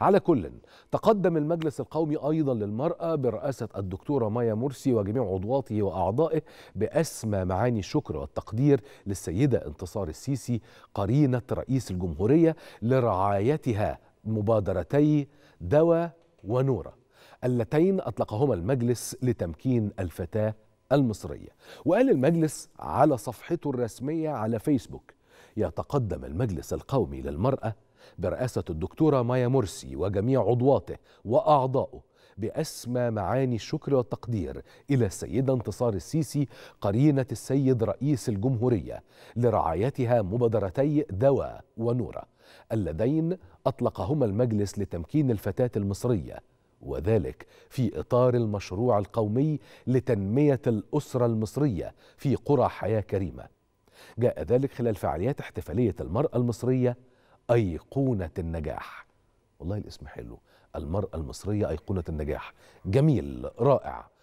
على كل تقدم المجلس القومي أيضا للمرأة برئاسة الدكتورة مايا مرسي وجميع عضواته وأعضائه بأسمى معاني الشكر والتقدير للسيدة انتصار السيسي قرينة رئيس الجمهورية لرعايتها مبادرتي دوا ونورة اللتين أطلقهما المجلس لتمكين الفتاة المصرية وقال المجلس على صفحته الرسمية على فيسبوك يتقدم المجلس القومي للمرأة برئاسة الدكتورة مايا مرسي وجميع عضواته وأعضائه بأسمى معاني الشكر والتقدير إلى السيدة انتصار السيسي قرينة السيد رئيس الجمهورية لرعايتها مبادرتي دواء ونورة اللذين أطلقهما المجلس لتمكين الفتاة المصرية وذلك في إطار المشروع القومي لتنمية الأسرة المصرية في قرى حياة كريمة جاء ذلك خلال فعاليات احتفالية المرأة المصرية أيقونة النجاح والله الاسم حلو المرأة المصرية أيقونة النجاح جميل رائع